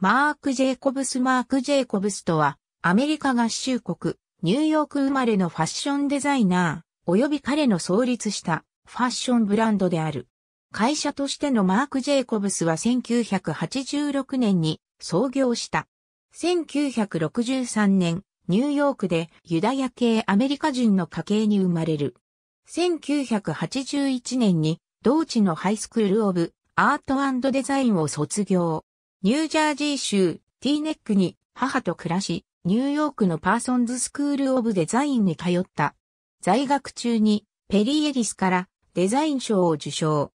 マーク・ジェイコブス・マーク・ジェイコブスとは、アメリカ合衆国、ニューヨーク生まれのファッションデザイナー、及び彼の創立したファッションブランドである。会社としてのマーク・ジェイコブスは1986年に創業した。1963年、ニューヨークでユダヤ系アメリカ人の家系に生まれる。1981年に同地のハイスクール・オブ・アートデザインを卒業。ニュージャージー州ティーネックに母と暮らし、ニューヨークのパーソンズスクールオブデザインに通った。在学中にペリー・エリスからデザイン賞を受賞。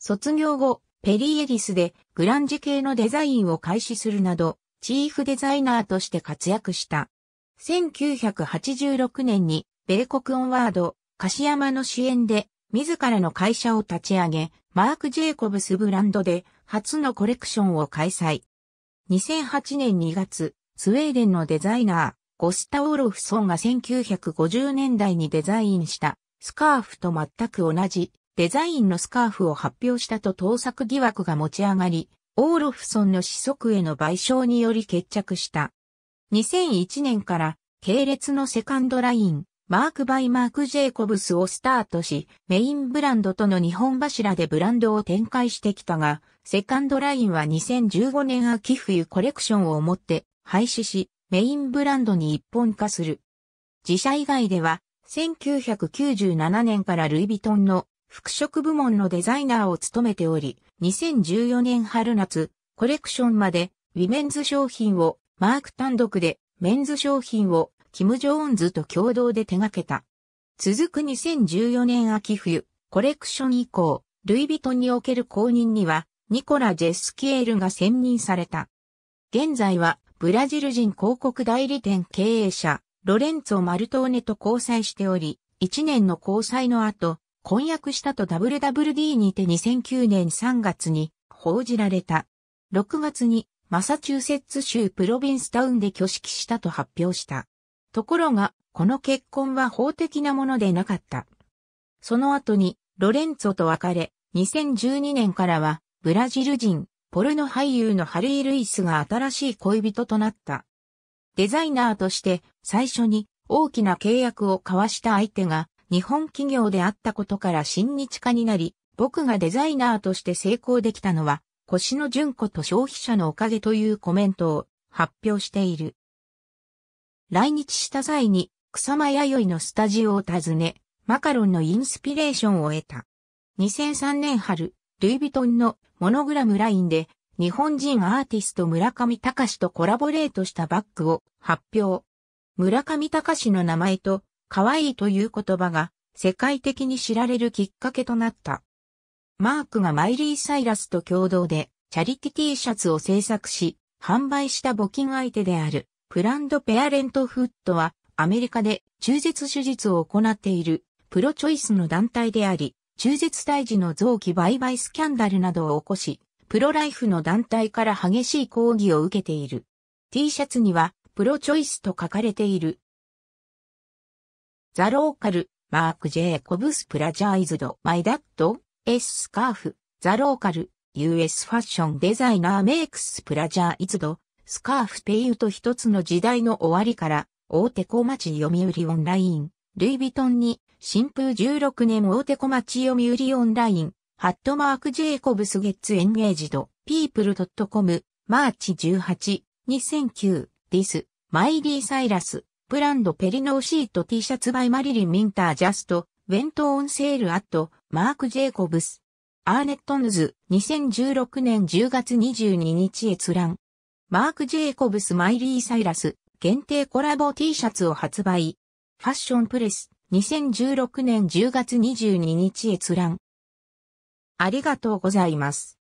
卒業後、ペリー・エリスでグランジ系のデザインを開始するなど、チーフデザイナーとして活躍した。1986年に米国オンワード、柏山の支援で自らの会社を立ち上げ、マーク・ジェイコブスブランドで初のコレクションを開催。2008年2月、スウェーデンのデザイナー、ゴスタ・オーロフソンが1950年代にデザインしたスカーフと全く同じデザインのスカーフを発表したと盗作疑惑が持ち上がり、オーロフソンの子息への賠償により決着した。2001年から系列のセカンドライン、マーク・バイ・マーク・ジェイコブスをスタートし、メインブランドとの日本柱でブランドを展開してきたが、セカンドラインは2015年秋冬コレクションをもって廃止し、メインブランドに一本化する。自社以外では、1997年からルイ・ヴィトンの服飾部門のデザイナーを務めており、2014年春夏、コレクションまで、ウィメンズ商品を、マーク単独で、メンズ商品を、キム・ジョーンズと共同で手掛けた。続く2014年秋冬、コレクション以降、ルイ・ヴィトンにおける公認には、ニコラ・ジェスキエールが選任された。現在は、ブラジル人広告代理店経営者、ロレンツォ・マルトーネと交際しており、1年の交際の後、婚約したと WWD にて2009年3月に報じられた。6月にマサチューセッツ州プロビンスタウンで挙式したと発表した。ところが、この結婚は法的なものでなかった。その後に、ロレンツォと別れ、2012年からは、ブラジル人、ポルノ俳優のハリー・ルイスが新しい恋人となった。デザイナーとして、最初に大きな契約を交わした相手が、日本企業であったことから親日家になり、僕がデザイナーとして成功できたのは、腰の純子と消費者のおかげというコメントを発表している。来日した際に草間弥生のスタジオを訪ね、マカロンのインスピレーションを得た。2003年春、ルイ・ヴィトンのモノグラムラインで日本人アーティスト村上隆とコラボレートしたバッグを発表。村上隆の名前と可愛いという言葉が世界的に知られるきっかけとなった。マークがマイリー・サイラスと共同でチャリティ T シャツを制作し、販売した募金相手であるプランドペアレントフットはアメリカで中絶手術を行っているプロチョイスの団体であり、中絶退治の臓器売買スキャンダルなどを起こし、プロライフの団体から激しい抗議を受けている。T シャツにはプロチョイスと書かれている。ザ・ローカル、マーク・ジェイコブス・プラジャイズド・マイ・ダット、S スカーフ、ザ・ローカル、US ファッションデザイナーメイクス・プラジャイズド、スカーフペイウと一つの時代の終わりから、大手小町読売オンライン、ルイ・ヴィトンに、新風16年大手小町読売オンライン、ハットマーク・ジェイコブス・ゲッツ・エンゲージド、ピープル・ドット・コム、マーチ18、2009、ディス、マイリー・サイラス、ブランドペリノーシート T シャツバイマリリン・ミンター・ジャスト、ウェント・オン・セール・アット、マーク・ジェイコブス。アーネット・ヌズ、2016年10月22日閲覧。マーク・ジェイコブス・マイリー・サイラス、限定コラボ T シャツを発売。ファッションプレス、2016年10月22日閲覧。ありがとうございます。